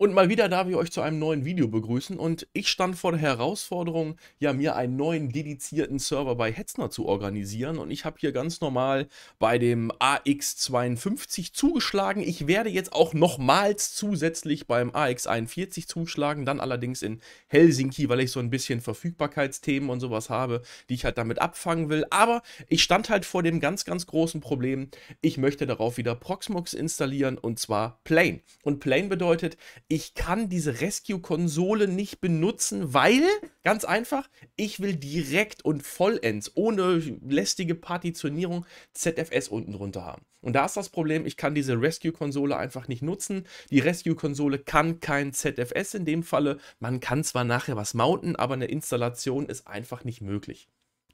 Und mal wieder darf ich euch zu einem neuen Video begrüßen und ich stand vor der Herausforderung, ja mir einen neuen dedizierten Server bei Hetzner zu organisieren und ich habe hier ganz normal bei dem AX52 zugeschlagen. Ich werde jetzt auch nochmals zusätzlich beim AX41 zuschlagen, dann allerdings in Helsinki, weil ich so ein bisschen Verfügbarkeitsthemen und sowas habe, die ich halt damit abfangen will. Aber ich stand halt vor dem ganz, ganz großen Problem, ich möchte darauf wieder Proxmox installieren und zwar Plane. Und Plane bedeutet, ich kann diese Rescue-Konsole nicht benutzen, weil, ganz einfach, ich will direkt und vollends, ohne lästige Partitionierung, ZFS unten drunter haben. Und da ist das Problem, ich kann diese Rescue-Konsole einfach nicht nutzen. Die Rescue-Konsole kann kein ZFS in dem Falle. Man kann zwar nachher was mounten, aber eine Installation ist einfach nicht möglich.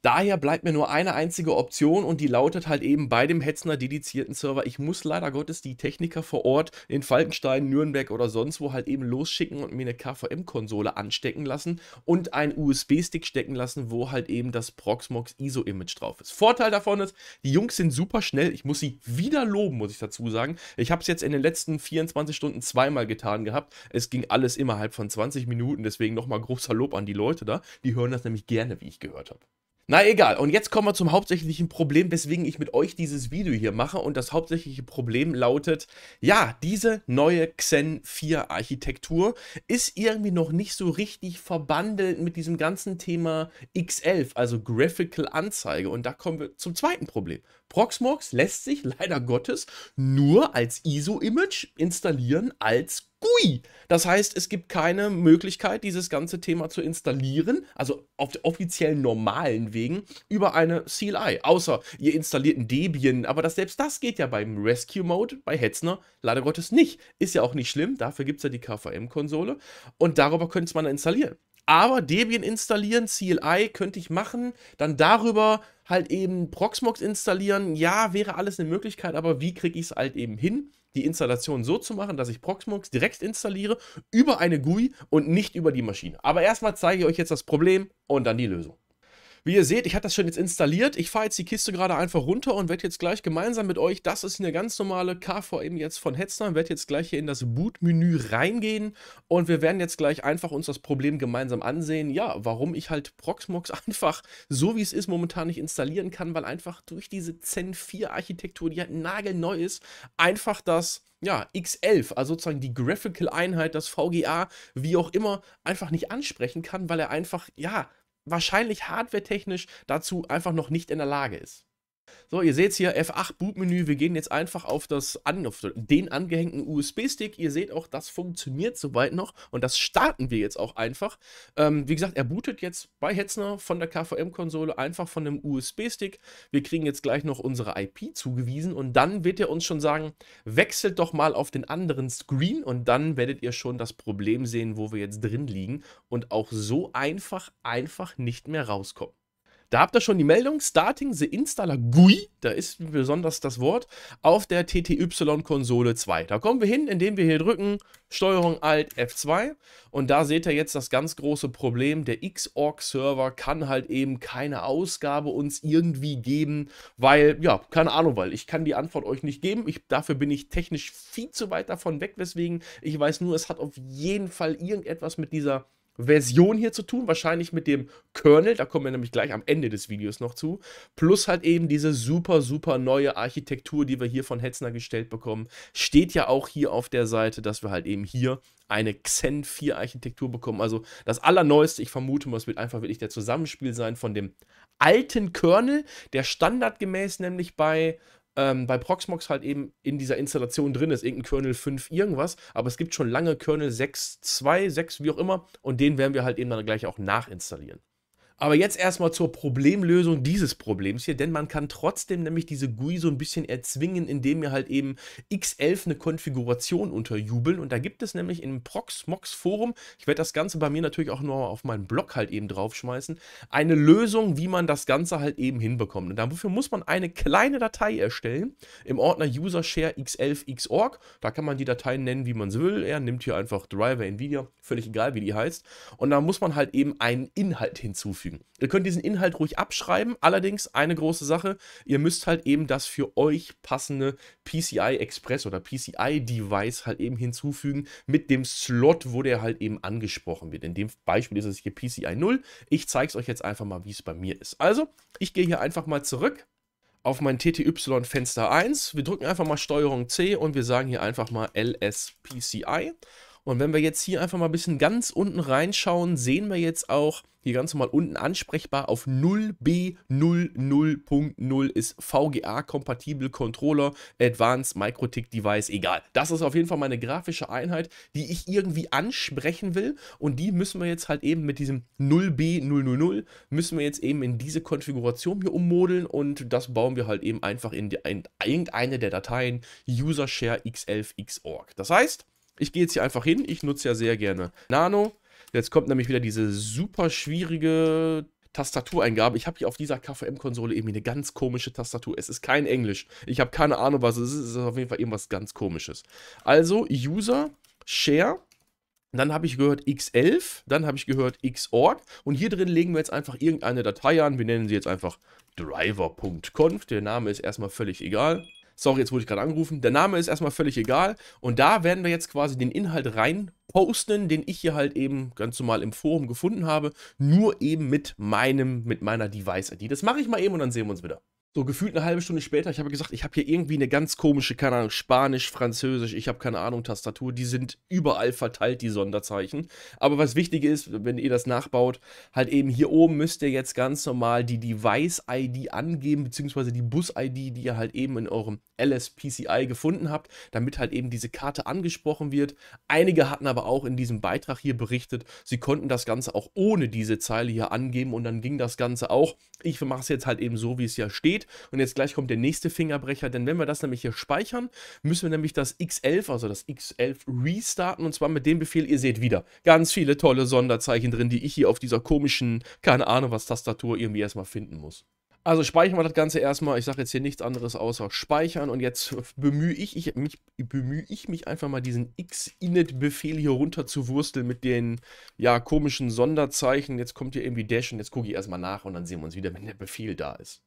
Daher bleibt mir nur eine einzige Option und die lautet halt eben bei dem Hetzner dedizierten Server. Ich muss leider Gottes die Techniker vor Ort in Falkenstein, Nürnberg oder sonst wo halt eben losschicken und mir eine KVM-Konsole anstecken lassen und einen USB-Stick stecken lassen, wo halt eben das Proxmox ISO-Image drauf ist. Vorteil davon ist, die Jungs sind super schnell. Ich muss sie wieder loben, muss ich dazu sagen. Ich habe es jetzt in den letzten 24 Stunden zweimal getan gehabt. Es ging alles innerhalb von 20 Minuten. Deswegen nochmal großer Lob an die Leute da. Die hören das nämlich gerne, wie ich gehört habe. Na egal, und jetzt kommen wir zum hauptsächlichen Problem, weswegen ich mit euch dieses Video hier mache. Und das hauptsächliche Problem lautet, ja, diese neue Xen 4 Architektur ist irgendwie noch nicht so richtig verbandelt mit diesem ganzen Thema X11, also Graphical Anzeige. Und da kommen wir zum zweiten Problem. Proxmox lässt sich leider Gottes nur als ISO-Image installieren als GUI. Das heißt, es gibt keine Möglichkeit, dieses ganze Thema zu installieren, also auf offiziellen normalen Wegen, über eine CLI. Außer ihr installiert ein Debian, aber das, selbst das geht ja beim Rescue Mode, bei Hetzner, leider Gottes nicht. Ist ja auch nicht schlimm, dafür gibt es ja die KVM-Konsole und darüber könnte man installieren. Aber Debian installieren, CLI könnte ich machen, dann darüber halt eben Proxmox installieren. Ja, wäre alles eine Möglichkeit, aber wie kriege ich es halt eben hin? die Installation so zu machen, dass ich Proxmox direkt installiere über eine GUI und nicht über die Maschine. Aber erstmal zeige ich euch jetzt das Problem und dann die Lösung. Wie ihr seht, ich hatte das schon jetzt installiert. Ich fahre jetzt die Kiste gerade einfach runter und werde jetzt gleich gemeinsam mit euch, das ist eine ganz normale KVM jetzt von Hetzner, werde jetzt gleich hier in das Boot-Menü reingehen und wir werden jetzt gleich einfach uns das Problem gemeinsam ansehen. Ja, warum ich halt Proxmox einfach so wie es ist momentan nicht installieren kann, weil einfach durch diese Zen 4 Architektur, die halt nagelneu ist, einfach das ja, X11, also sozusagen die Graphical Einheit, das VGA, wie auch immer, einfach nicht ansprechen kann, weil er einfach, ja, wahrscheinlich hardwaretechnisch dazu einfach noch nicht in der Lage ist. So, ihr seht hier F8 Bootmenü. Wir gehen jetzt einfach auf, das auf den angehängten USB-Stick. Ihr seht auch, das funktioniert soweit noch und das starten wir jetzt auch einfach. Ähm, wie gesagt, er bootet jetzt bei Hetzner von der KVM-Konsole einfach von dem USB-Stick. Wir kriegen jetzt gleich noch unsere IP zugewiesen und dann wird er uns schon sagen, wechselt doch mal auf den anderen Screen und dann werdet ihr schon das Problem sehen, wo wir jetzt drin liegen und auch so einfach, einfach nicht mehr rauskommen. Da habt ihr schon die Meldung, Starting the Installer GUI, da ist besonders das Wort, auf der TTY-Konsole 2. Da kommen wir hin, indem wir hier drücken, Steuerung Alt F2 und da seht ihr jetzt das ganz große Problem, der Xorg-Server kann halt eben keine Ausgabe uns irgendwie geben, weil, ja, keine Ahnung, weil ich kann die Antwort euch nicht geben, ich, dafür bin ich technisch viel zu weit davon weg, weswegen ich weiß nur, es hat auf jeden Fall irgendetwas mit dieser Version hier zu tun, wahrscheinlich mit dem Kernel, da kommen wir nämlich gleich am Ende des Videos noch zu, plus halt eben diese super, super neue Architektur, die wir hier von Hetzner gestellt bekommen, steht ja auch hier auf der Seite, dass wir halt eben hier eine Xen 4 Architektur bekommen, also das allerneueste, ich vermute mal, es wird einfach wirklich der Zusammenspiel sein von dem alten Kernel, der standardgemäß nämlich bei ähm, bei Proxmox halt eben in dieser Installation drin ist, irgendein Kernel 5 irgendwas, aber es gibt schon lange Kernel 6.2, 6, wie auch immer, und den werden wir halt eben dann gleich auch nachinstallieren. Aber jetzt erstmal zur Problemlösung dieses Problems hier, denn man kann trotzdem nämlich diese GUI so ein bisschen erzwingen, indem wir halt eben x11 eine Konfiguration unterjubeln. Und da gibt es nämlich im Proxmox Forum, ich werde das Ganze bei mir natürlich auch nur auf meinen Blog halt eben draufschmeißen, eine Lösung, wie man das Ganze halt eben hinbekommt. Und dafür muss man eine kleine Datei erstellen im Ordner User Share x 11xorg Da kann man die Dateien nennen, wie man sie will. Er nimmt hier einfach Driver Nvidia, völlig egal, wie die heißt. Und da muss man halt eben einen Inhalt hinzufügen hinzufügen. Ihr könnt diesen Inhalt ruhig abschreiben, allerdings eine große Sache, ihr müsst halt eben das für euch passende PCI Express oder PCI Device halt eben hinzufügen mit dem Slot, wo der halt eben angesprochen wird. In dem Beispiel ist es hier PCI 0. Ich zeige es euch jetzt einfach mal, wie es bei mir ist. Also, ich gehe hier einfach mal zurück auf mein TTY Fenster 1. Wir drücken einfach mal STRG C und wir sagen hier einfach mal LS PCI. Und wenn wir jetzt hier einfach mal ein bisschen ganz unten reinschauen, sehen wir jetzt auch hier ganz normal unten ansprechbar auf 0B00.0 ist VGA-kompatibel Controller, Advanced Microtik Device, egal. Das ist auf jeden Fall meine grafische Einheit, die ich irgendwie ansprechen will und die müssen wir jetzt halt eben mit diesem 0B000 müssen wir jetzt eben in diese Konfiguration hier ummodeln und das bauen wir halt eben einfach in, die, in irgendeine der Dateien UserShare x11 xorg. Das heißt, ich gehe jetzt hier einfach hin. Ich nutze ja sehr gerne Nano. Jetzt kommt nämlich wieder diese super schwierige Tastatureingabe. Ich habe hier auf dieser KVM-Konsole irgendwie eine ganz komische Tastatur. Es ist kein Englisch. Ich habe keine Ahnung, was es ist. Es ist auf jeden Fall irgendwas ganz komisches. Also User, Share. Dann habe ich gehört x11, dann habe ich gehört xorg und hier drin legen wir jetzt einfach irgendeine Datei an. Wir nennen sie jetzt einfach driver.conf. Der Name ist erstmal völlig egal. Sorry, jetzt wurde ich gerade angerufen. Der Name ist erstmal völlig egal. Und da werden wir jetzt quasi den Inhalt rein posten, den ich hier halt eben ganz normal im Forum gefunden habe. Nur eben mit meinem, mit meiner Device-ID. Das mache ich mal eben und dann sehen wir uns wieder. So gefühlt eine halbe Stunde später, ich habe gesagt, ich habe hier irgendwie eine ganz komische, keine Ahnung, Spanisch, Französisch, ich habe keine Ahnung, Tastatur, die sind überall verteilt, die Sonderzeichen. Aber was wichtig ist, wenn ihr das nachbaut, halt eben hier oben müsst ihr jetzt ganz normal die Device-ID angeben, beziehungsweise die Bus-ID, die ihr halt eben in eurem LSPCI gefunden habt, damit halt eben diese Karte angesprochen wird. Einige hatten aber auch in diesem Beitrag hier berichtet, sie konnten das Ganze auch ohne diese Zeile hier angeben und dann ging das Ganze auch. Ich mache es jetzt halt eben so, wie es ja steht und jetzt gleich kommt der nächste Fingerbrecher, denn wenn wir das nämlich hier speichern, müssen wir nämlich das X11, also das X11 restarten und zwar mit dem Befehl, ihr seht wieder, ganz viele tolle Sonderzeichen drin, die ich hier auf dieser komischen, keine Ahnung was Tastatur irgendwie erstmal finden muss. Also speichern wir das Ganze erstmal. Ich sage jetzt hier nichts anderes außer speichern. Und jetzt bemühe ich, ich, mich, bemühe ich mich einfach mal, diesen x-init-Befehl hier runter zu wursteln mit den ja, komischen Sonderzeichen. Jetzt kommt hier irgendwie Dash und jetzt gucke ich erstmal nach und dann sehen wir uns wieder, wenn der Befehl da ist.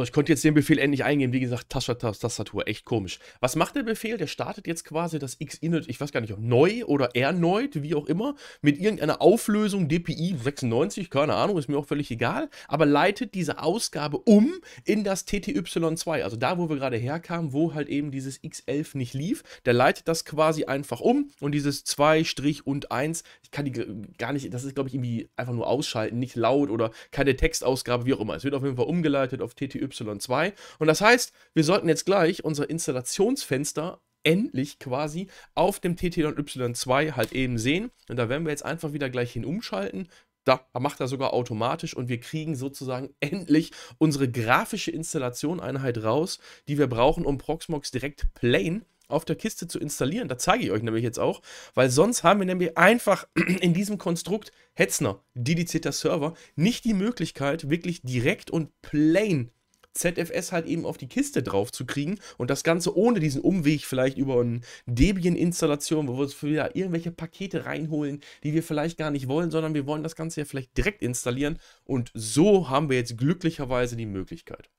So, ich konnte jetzt den Befehl endlich eingeben. Wie gesagt, Tastatur, echt komisch. Was macht der Befehl? Der startet jetzt quasi das X-Init, ich weiß gar nicht, ob neu oder erneut, wie auch immer, mit irgendeiner Auflösung DPI 96, keine Ahnung, ist mir auch völlig egal, aber leitet diese Ausgabe um in das TTY2, also da, wo wir gerade herkamen, wo halt eben dieses X11 nicht lief. Der leitet das quasi einfach um und dieses 2, Strich und 1, ich kann die gar nicht, das ist, glaube ich, irgendwie einfach nur ausschalten, nicht laut oder keine Textausgabe, wie auch immer. Es wird auf jeden Fall umgeleitet auf TTY und das heißt, wir sollten jetzt gleich unser Installationsfenster endlich quasi auf dem TTY2 halt eben sehen. Und da werden wir jetzt einfach wieder gleich hin umschalten. Da macht er sogar automatisch und wir kriegen sozusagen endlich unsere grafische Installation-Einheit raus, die wir brauchen, um Proxmox direkt plain auf der Kiste zu installieren. Da zeige ich euch nämlich jetzt auch, weil sonst haben wir nämlich einfach in diesem Konstrukt Hetzner, dedizierter Server, nicht die Möglichkeit, wirklich direkt und plain zu ZFS halt eben auf die Kiste drauf zu kriegen und das Ganze ohne diesen Umweg vielleicht über eine Debian-Installation, wo wir uns wieder irgendwelche Pakete reinholen, die wir vielleicht gar nicht wollen, sondern wir wollen das Ganze ja vielleicht direkt installieren und so haben wir jetzt glücklicherweise die Möglichkeit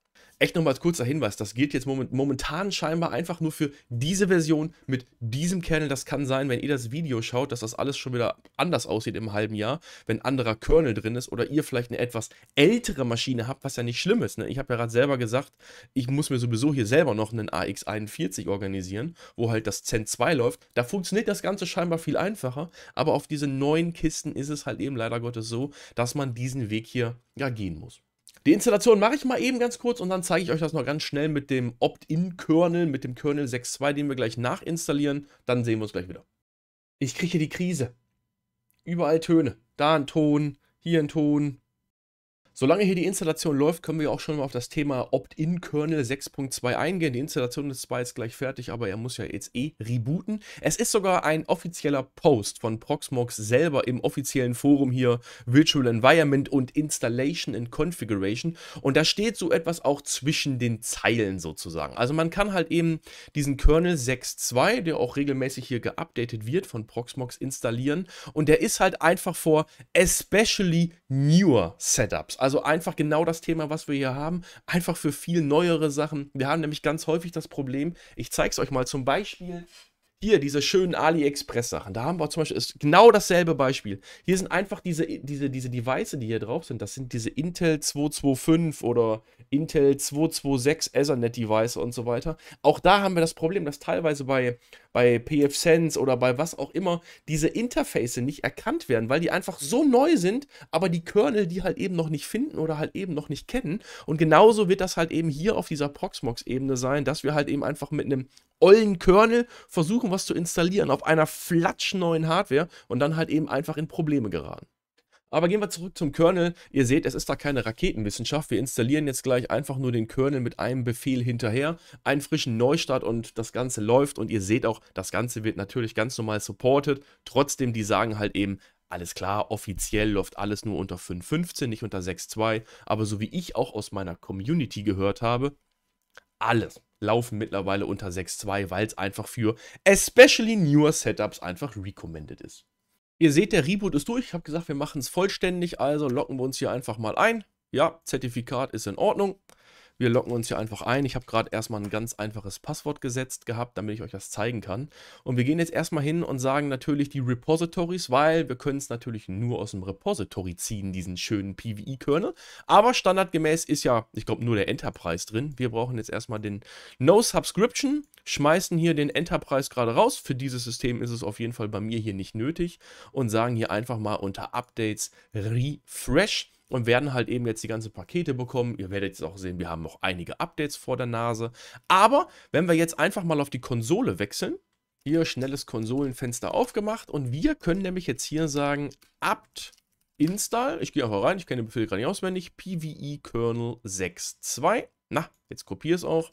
echt nochmal als kurzer Hinweis, das gilt jetzt momentan scheinbar einfach nur für diese Version mit diesem Kernel. Das kann sein, wenn ihr das Video schaut, dass das alles schon wieder anders aussieht im halben Jahr, wenn anderer Kernel drin ist oder ihr vielleicht eine etwas ältere Maschine habt, was ja nicht schlimm ist. Ne? Ich habe ja gerade selber gesagt, ich muss mir sowieso hier selber noch einen AX41 organisieren, wo halt das Zen 2 läuft. Da funktioniert das Ganze scheinbar viel einfacher, aber auf diese neuen Kisten ist es halt eben leider Gottes so, dass man diesen Weg hier ja gehen muss. Die Installation mache ich mal eben ganz kurz und dann zeige ich euch das noch ganz schnell mit dem Opt-in-Kernel, mit dem Kernel 6.2, den wir gleich nachinstallieren. Dann sehen wir uns gleich wieder. Ich kriege hier die Krise. Überall Töne. Da ein Ton, hier ein Ton, Solange hier die Installation läuft, können wir auch schon mal auf das Thema Opt-in-Kernel 6.2 eingehen. Die Installation ist zwar jetzt gleich fertig, aber er muss ja jetzt eh rebooten. Es ist sogar ein offizieller Post von Proxmox selber im offiziellen Forum hier Virtual Environment und Installation and Configuration. Und da steht so etwas auch zwischen den Zeilen sozusagen. Also man kann halt eben diesen Kernel 6.2, der auch regelmäßig hier geupdatet wird, von Proxmox installieren. Und der ist halt einfach vor especially newer Setups. Also einfach genau das Thema, was wir hier haben, einfach für viel neuere Sachen. Wir haben nämlich ganz häufig das Problem, ich zeige es euch mal zum Beispiel. Hier, diese schönen AliExpress-Sachen. Da haben wir zum Beispiel ist genau dasselbe Beispiel. Hier sind einfach diese, diese, diese Devices, die hier drauf sind. Das sind diese Intel 225 oder Intel 226 ethernet devices und so weiter. Auch da haben wir das Problem, dass teilweise bei, bei PFSense oder bei was auch immer diese Interface nicht erkannt werden, weil die einfach so neu sind, aber die Kernel die halt eben noch nicht finden oder halt eben noch nicht kennen. Und genauso wird das halt eben hier auf dieser Proxmox-Ebene sein, dass wir halt eben einfach mit einem ollen Kernel versuchen, was zu installieren auf einer flatschneuen Hardware und dann halt eben einfach in Probleme geraten. Aber gehen wir zurück zum Kernel. Ihr seht, es ist da keine Raketenwissenschaft. Wir installieren jetzt gleich einfach nur den Kernel mit einem Befehl hinterher, einen frischen Neustart und das Ganze läuft. Und ihr seht auch, das Ganze wird natürlich ganz normal supported. Trotzdem, die sagen halt eben, alles klar, offiziell läuft alles nur unter 5.15, nicht unter 6.2. Aber so wie ich auch aus meiner Community gehört habe, alles laufen mittlerweile unter 6.2, weil es einfach für especially newer Setups einfach recommended ist. Ihr seht, der Reboot ist durch. Ich habe gesagt, wir machen es vollständig, also locken wir uns hier einfach mal ein. Ja, Zertifikat ist in Ordnung. Wir locken uns hier einfach ein. Ich habe gerade erstmal ein ganz einfaches Passwort gesetzt gehabt, damit ich euch das zeigen kann. Und wir gehen jetzt erstmal hin und sagen natürlich die Repositories, weil wir können es natürlich nur aus dem Repository ziehen, diesen schönen PVI-Kernel. Aber standardgemäß ist ja, ich glaube, nur der Enterprise drin. Wir brauchen jetzt erstmal den No Subscription, schmeißen hier den Enterprise gerade raus. Für dieses System ist es auf jeden Fall bei mir hier nicht nötig und sagen hier einfach mal unter Updates Refresh und werden halt eben jetzt die ganzen Pakete bekommen. Ihr werdet jetzt auch sehen, wir haben noch einige Updates vor der Nase. Aber wenn wir jetzt einfach mal auf die Konsole wechseln, hier schnelles Konsolenfenster aufgemacht und wir können nämlich jetzt hier sagen, apt install, ich gehe einfach rein, ich kenne den Befehl gerade nicht auswendig, pve kernel 6.2, na, jetzt kopiere es auch,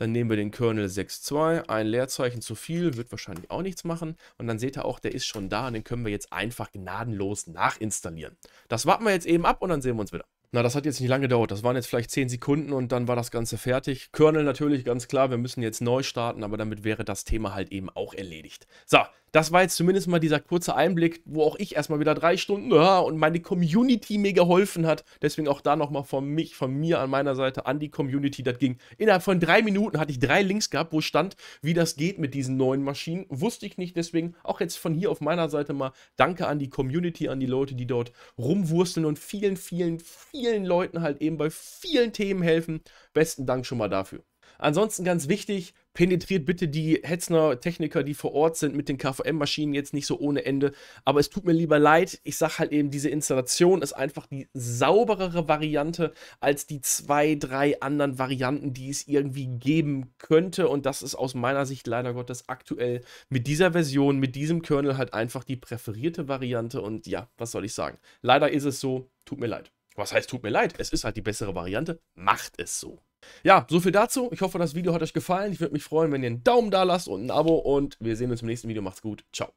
dann nehmen wir den Kernel 6.2, ein Leerzeichen zu viel, wird wahrscheinlich auch nichts machen. Und dann seht ihr auch, der ist schon da und den können wir jetzt einfach gnadenlos nachinstallieren. Das warten wir jetzt eben ab und dann sehen wir uns wieder. Na, das hat jetzt nicht lange gedauert. Das waren jetzt vielleicht 10 Sekunden und dann war das Ganze fertig. Kernel natürlich, ganz klar, wir müssen jetzt neu starten, aber damit wäre das Thema halt eben auch erledigt. So, das war jetzt zumindest mal dieser kurze Einblick, wo auch ich erstmal wieder drei Stunden ja, und meine Community mir geholfen hat. Deswegen auch da nochmal von mich, von mir an meiner Seite an die Community. Das ging innerhalb von drei Minuten hatte ich drei Links gehabt, wo stand, wie das geht mit diesen neuen Maschinen. Wusste ich nicht, deswegen auch jetzt von hier auf meiner Seite mal Danke an die Community, an die Leute, die dort rumwursteln und vielen, vielen, vielen Leuten halt eben bei vielen Themen helfen. Besten Dank schon mal dafür. Ansonsten ganz wichtig, penetriert bitte die Hetzner-Techniker, die vor Ort sind, mit den KVM-Maschinen jetzt nicht so ohne Ende. Aber es tut mir lieber leid. Ich sage halt eben, diese Installation ist einfach die sauberere Variante als die zwei, drei anderen Varianten, die es irgendwie geben könnte. Und das ist aus meiner Sicht leider Gottes aktuell mit dieser Version, mit diesem Kernel halt einfach die präferierte Variante. Und ja, was soll ich sagen? Leider ist es so. Tut mir leid. Was heißt, tut mir leid, es ist halt die bessere Variante. Macht es so. Ja, so viel dazu. Ich hoffe, das Video hat euch gefallen. Ich würde mich freuen, wenn ihr einen Daumen da lasst und ein Abo. Und wir sehen uns im nächsten Video. Macht's gut. Ciao.